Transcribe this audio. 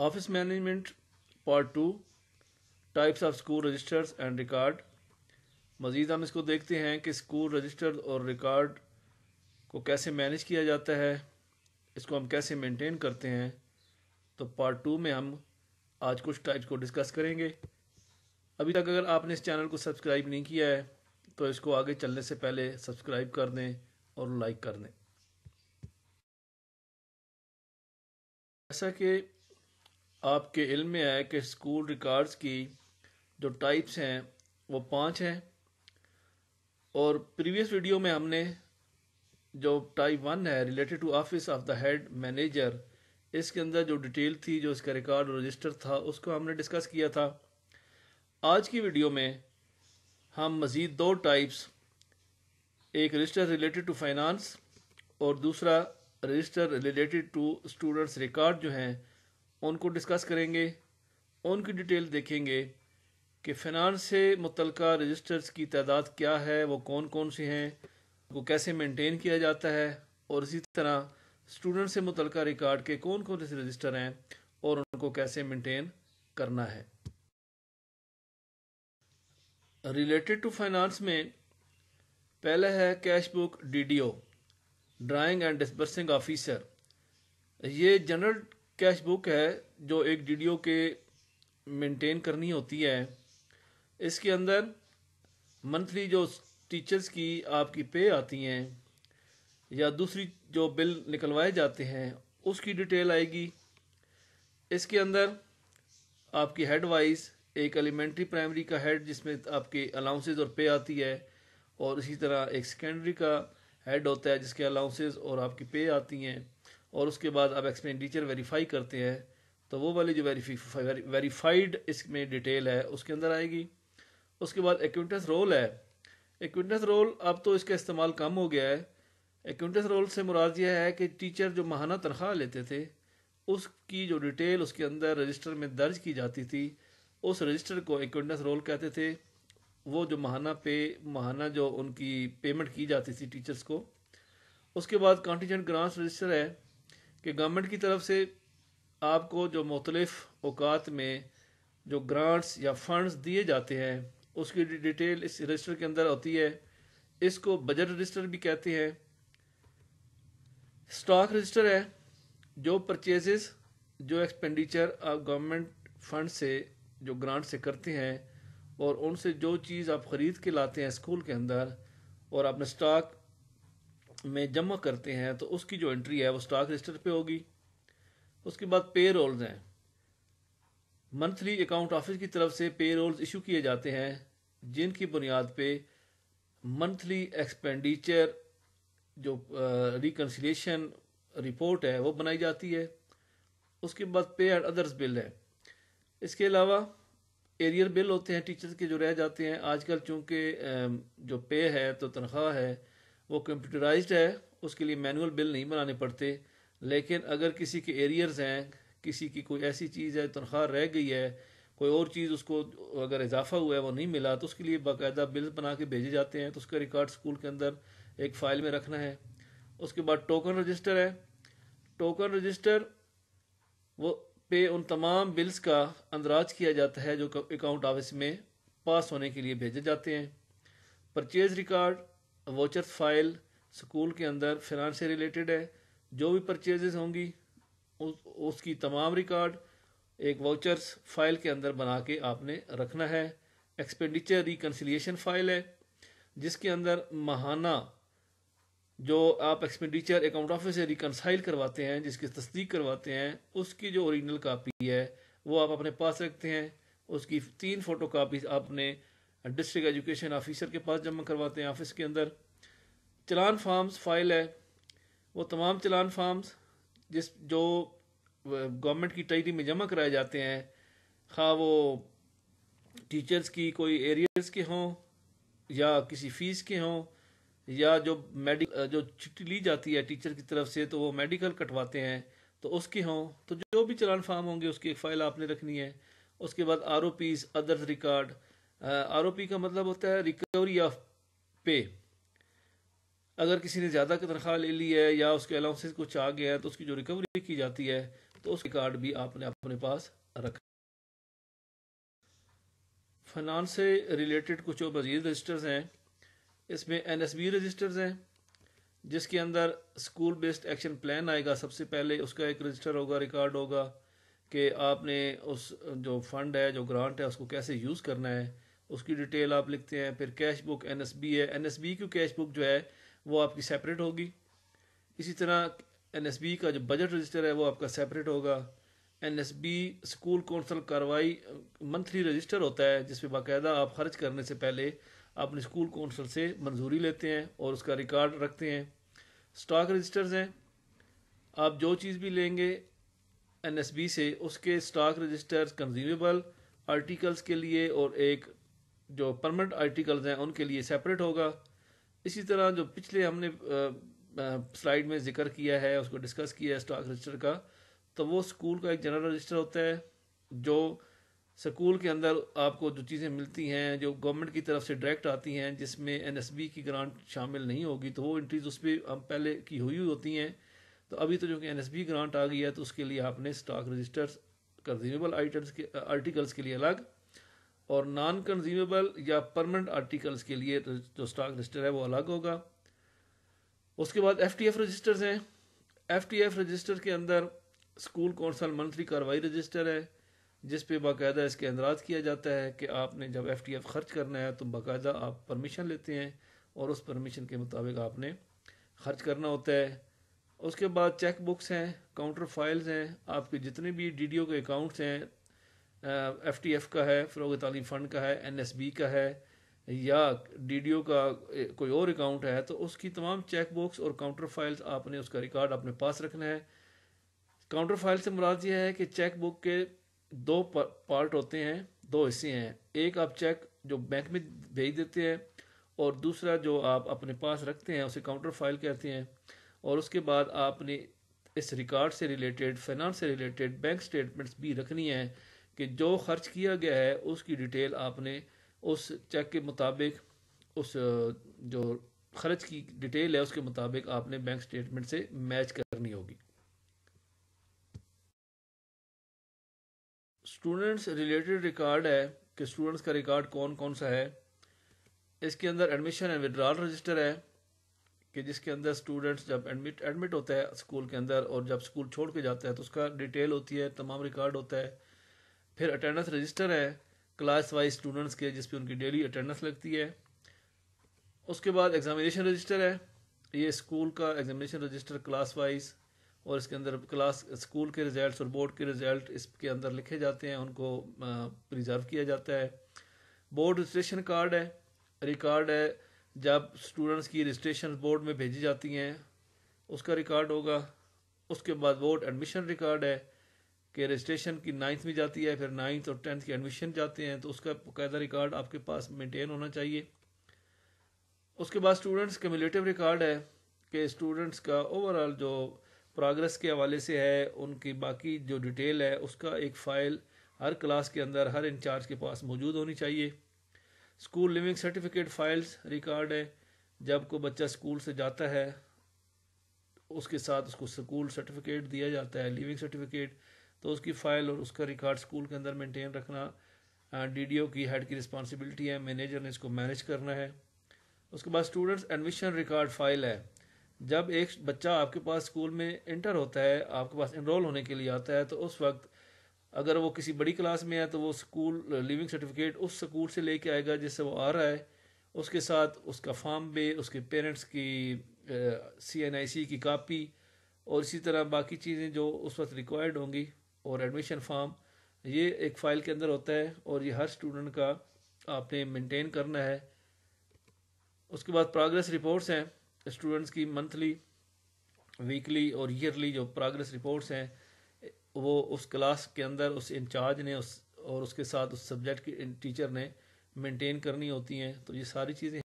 office management part two types of school registers and record मज़ीद हम इसको देखते हैं कि स्कूल रजिस्टर और रिकॉर्ड को कैसे मैनेज किया जाता है इसको हम कैसे मेंटेन करते हैं तो पार्ट टू में हम आज कुछ टाइप्स को डिस्कस करेंगे अभी तक अगर आपने इस चैनल को सब्सक्राइब नहीं किया है तो इसको आगे चलने से पहले सब्सक्राइब कर दें और लाइक कर दें जैसा कि आपके इल्म में है कि स्कूल रिकॉर्ड्स की जो टाइप्स हैं वो पांच हैं और प्रीवियस वीडियो में हमने जो टाइप वन है related to office of the head manager इसके अंदर जो डिटेल थी जो इसका रिकॉर्ड रजिस्टर था उसको हमने डिस्कस किया था आज की वीडियो में हम मज़ीद दो टाइप्स एक रजिस्टर रिलेटेड टू फाइनेंस और दूसरा register related to students record जो हैं उनको डिस्कस करेंगे उनकी डिटेल देखेंगे कि फ़िनांस से मुतलका रजिस्टर्स की तादाद क्या है वो कौन कौन से हैं उनको कैसे मेंटेन किया जाता है और इसी तरह स्टूडेंट से मुतल रिकॉर्ड के कौन कौन से रजिस्टर हैं और उनको कैसे मेंटेन करना है रिलेटेड टू फाइनेंस में पहला है cash book D drawing and disbursing officer ये जनरल कैश बुक है जो एक वीडियो के मेंटेन करनी होती है इसके अंदर मंथली जो टीचर्स की आपकी पे आती हैं या दूसरी जो बिल निकलवाए जाते हैं उसकी डिटेल आएगी इसके अंदर आपकी हेड वाइज एक एलिमेंट्री प्राइमरी का हेड जिसमें आपके अलाउंसेज और पे आती है और इसी तरह एक सेकेंडरी का हेड होता है जिसके अलाउंसेज और आपकी पे आती हैं और उसके बाद आप एक्सपेंडिचर वेरीफाई करते हैं तो वो वाली जो वेरीफाइड इसमें डिटेल है उसके अंदर आएगी उसके बाद एक्विटेंस रोल है एक्विटेंस रोल अब तो इसका इस्तेमाल कम हो गया है एक्विटेंस रोल से मुराद यह है कि टीचर जो माहाना तनख्वाह लेते थे उसकी जो डिटेल उसके अंदर रजिस्टर में दर्ज की जाती थी उस रजिस्टर को एक्विटेंस रोल कहते थे वो जो माहाना पे माहाना जो उनकी पेमेंट की जाती थी टीचर्स को उसके बाद कॉन्टीजेंट ग्रांट्स रजिस्टर है कि गवर्नमेंट की तरफ से आपको जो मुख्तलफ़ अवकात में जो ग्रांट्स या फंड्स दिए जाते हैं उसकी डिटेल इस रजिस्टर के अंदर होती है इसको बजट रजिस्टर भी कहते हैं स्टॉक रजिस्टर है जो परचेजेस जो एक्सपेंडिचर आप गवर्नमेंट फंड से जो ग्रांट से करते हैं और उनसे जो चीज़ आप ख़रीद के लाते हैं स्कूल के अंदर और अपने स्टॉक में जमा करते हैं तो उसकी जो एंट्री है वो स्टॉक रजिस्टर पे होगी उसके बाद पे रोल्स हैं मंथली अकाउंट ऑफिस की तरफ से पे रोल्स इशू किए जाते हैं जिनकी बुनियाद पे मंथली एक्सपेंडिचर जो रिकन्सिलेशन रिपोर्ट है वो बनाई जाती है उसके बाद पे एंड अदर्स बिल है इसके अलावा एरियर बिल होते हैं टीचर्स के जो रह जाते हैं आजकल चूंकि जो पे है तो तनख्वाह है वो कंप्यूटराइज्ड है उसके लिए मैनुअल बिल नहीं बनाने पड़ते लेकिन अगर किसी के एरियर्स हैं किसी की कोई ऐसी चीज़ है तनख्वाह रह गई है कोई और चीज़ उसको अगर इजाफा हुआ है वो नहीं मिला तो उसके लिए बाकायदा बिल बना के भेजे जाते हैं तो उसका रिकॉर्ड स्कूल के अंदर एक फ़ाइल में रखना है उसके बाद टोकन रजिस्टर है टोकन रजिस्टर वो पे उन तमाम बिल्स का अंदराज किया जाता है जो अकाउंट ऑफिस में पास होने के लिए भेजे जाते हैं purchase record voucher file school के अंदर फिनांस से रिलेटेड है जो भी परचेजेज होंगी उस, उसकी तमाम रिकॉर्ड एक वाउचर्स फाइल के अंदर बना के आपने रखना है एक्सपेंडिचर रिकन्सिलियेशन फाइल है जिसके अंदर महाना जो आप एक्सपेंडिचर अकाउंट ऑफिस से रिकनसाइल करवाते हैं जिसकी तस्दीक करवाते हैं उसकी जो ओरिजिनल कापी है वो आप अपने पास रखते हैं उसकी तीन फ़ोटो कापीज आपने डिस्ट्रिक्ट एजुकेशन ऑफिसर के पास जमा करवाते हैं ऑफिस के अंदर चलान फार्म्स फाइल है वो तमाम चलान फार्म्स जिस जो गवर्नमेंट की ट्रेजरी में जमा कराए जाते हैं खा हाँ, वो टीचर्स की कोई एरियर्स के हों या किसी फीस के हों या जो मेडिक जो छुट्टी ली जाती है टीचर की तरफ से तो वो मेडिकल कटवाते हैं तो उसके हों तो जो भी चलान फार्म होंगे उसकी एक फ़ाइल आपने रखनी है उसके बाद R O P's others record ROP का मतलब होता है रिकवरी ऑफ पे अगर किसी ने ज़्यादा की तनख्वाह ले ली है या उसके अलाउंसेस कुछ आ गया है तो उसकी जो रिकवरी की जाती है तो उस कार्ड भी आपने अपने पास रखा फनान से रिलेटेड कुछ और मजीद रजिस्टर्स हैं इसमें एन एस बी रजिस्टर्स हैं जिसके अंदर स्कूल बेस्ड एक्शन प्लान आएगा सबसे पहले उसका एक रजिस्टर होगा रिकॉर्ड होगा कि आपने उस जो फंड है जो ग्रांट है उसको कैसे यूज़ करना है उसकी डिटेल आप लिखते हैं फिर cash book N S B है एन एस बी की कैश बुक जो है वो आपकी सेपरेट होगी इसी तरह एन एस बी का जो बजट रजिस्टर है वो आपका सेपरेट होगा N S B school council कार्रवाई मंथली रजिस्टर होता है जिसमें बाकायदा आप खर्च करने से पहले अपने स्कूल कौंसल से मंजूरी लेते हैं और उसका रिकॉर्ड रखते हैं स्टॉक रजिस्टर्स हैं आप जो चीज़ भी लेंगे एन एस बी से उसके स्टॉक रजिस्टर कंज्यूमेबल आर्टिकल्स के लिए और एक जो परमानेंट आर्टिकल्स हैं उनके लिए सेपरेट होगा इसी तरह जो पिछले हमने स्लाइड में जिक्र किया है उसको डिस्कस किया है स्टॉक रजिस्टर का तो वो स्कूल का एक जनरल रजिस्टर होता है जो स्कूल के अंदर आपको जो चीज़ें मिलती हैं जो गवर्नमेंट की तरफ से डायरेक्ट आती हैं जिसमें एनएसबी की ग्रांट शामिल नहीं होगी तो वो एंट्रीज उस पर हम पहले की हुई हुई होती हैं तो अभी तो जो कि एनएसबी ग्रांट आ गई है तो उसके लिए आपने स्टॉक रजिस्टर्स कंज्यूमेबल आइटम्स के आर्टिकल्स के लिए अलग और नॉन कंज्यूमेबल या परमानेंट आर्टिकल्स के लिए तो जो स्टॉक रजिस्टर है वो अलग होगा उसके बाद एफ टी एफ रजिस्टर्स हैं एफ टी एफ रजिस्टर के अंदर स्कूल कौंसल मंथली कार्रवाई रजिस्टर है जिस पे बाकायदा इसके अंदराज किया जाता है कि आपने जब एफ टी एफ खर्च करना है तो बाकायदा आप परमिशन लेते हैं और उस परमिशन के मुताबिक आपने खर्च करना होता है उसके बाद चेक बुक्स हैं काउंटर फाइल्स हैं आपके जितने भी डी डी ओ के अकाउंट्स हैं एफ टी एफ का है फ़रोग तालीम फ़ंड का है एन एस बी का है या डी डी ओ का कोई और अकाउंट है तो उसकी तमाम चेक बॉक्स और काउंटर फाइल्स आपने उसका रिकॉर्ड अपने पास रखना है काउंटर फाइल से मुराद यह है कि चेक बुक के दो पार्ट होते हैं दो हिस्से हैं एक आप चेक जो बैंक में भेज देते हैं और दूसरा जो आप अपने पास रखते हैं उसे काउंटर फाइल कहते हैं और उसके बाद आपने इस रिकॉर्ड से रिलेटेड फाइनेंस से रिलेटेड बैंक स्टेटमेंट्स भी रखनी है कि जो खर्च किया गया है उसकी डिटेल आपने उस चेक के मुताबिक उस जो खर्च की डिटेल है उसके मुताबिक आपने बैंक स्टेटमेंट से मैच करनी होगी स्टूडेंट्स रिलेटेड रिकॉर्ड है कि स्टूडेंट्स का रिकॉर्ड कौन कौन सा है इसके अंदर एडमिशन एंड विड्रॉल रजिस्टर है कि जिसके अंदर स्टूडेंट्स जब एडमिट एडमिट होता है स्कूल के अंदर और जब स्कूल छोड़ के जाता है तो उसका डिटेल होती है तमाम रिकॉर्ड होता है फिर अटेंडेंस रजिस्टर है क्लास वाइज स्टूडेंट्स के जिसपे उनकी डेली अटेंडेंस लगती है उसके बाद एग्जामिनेशन रजिस्टर है ये स्कूल का एग्जामिनेशन रजिस्टर क्लास वाइज और इसके अंदर क्लास स्कूल के रिजल्ट्स और बोर्ड के रिजल्ट इसके अंदर लिखे जाते हैं उनको प्रिजर्व किया जाता है बोर्ड रजिस्ट्रेशन कार्ड है रिकॉर्ड है जब स्टूडेंट्स की रजिस्ट्रेशन बोर्ड में भेजी जाती हैं उसका रिकॉर्ड होगा उसके बाद बोर्ड एडमिशन रिकॉर्ड है कि रजिस्ट्रेशन की नाइन्थ में जाती है फिर नाइन्थ और टेंथ के एडमिशन जाते हैं तो उसका बाकायदा रिकॉर्ड आपके पास मेंटेन होना चाहिए उसके बाद स्टूडेंट्स कम्यूलेटिव रिकॉर्ड है कि स्टूडेंट्स का ओवरऑल जो प्रोग्रेस के हवाले से है उनकी बाकी जो डिटेल है उसका एक फ़ाइल हर क्लास के अंदर हर इंचार्ज के पास मौजूद होनी चाहिए school leaving certificate files record है जब कोई बच्चा स्कूल से जाता है उसके साथ उसको स्कूल सर्टिफिकेट दिया जाता है लिविंग सर्टिफिकेट तो उसकी फ़ाइल और उसका रिकॉर्ड स्कूल के अंदर मेंटेन रखना डीडीओ की हेड की रिस्पॉन्सिबिलिटी है मैनेजर ने इसको मैनेज करना है उसके बाद स्टूडेंट्स एडमिशन रिकॉर्ड फाइल है जब एक बच्चा आपके पास स्कूल में इंटर होता है आपके पास इनरोल होने के लिए आता है तो उस वक्त अगर वो किसी बड़ी क्लास में है तो वो स्कूल लिविंग सर्टिफिकेट उस स्कूल से लेके आएगा जिससे वो आ रहा है उसके साथ उसका फॉर्म भी उसके पेरेंट्स की सी एन आई सी की कापी और इसी तरह बाकी चीज़ें जो उस वक्त रिक्वायर्ड होंगी और एडमिशन फॉर्म ये एक फ़ाइल के अंदर होता है और ये हर स्टूडेंट का आपने मेंटेन करना है उसके बाद प्रोग्रेस रिपोर्ट्स हैं स्टूडेंट्स की मंथली वीकली और ईयरली जो प्रोग्रेस रिपोर्ट्स हैं वो उस क्लास के अंदर उस इंचार्ज ने उस और उसके साथ उस सब्जेक्ट के टीचर ने मेंटेन करनी होती हैं तो ये सारी चीज़ें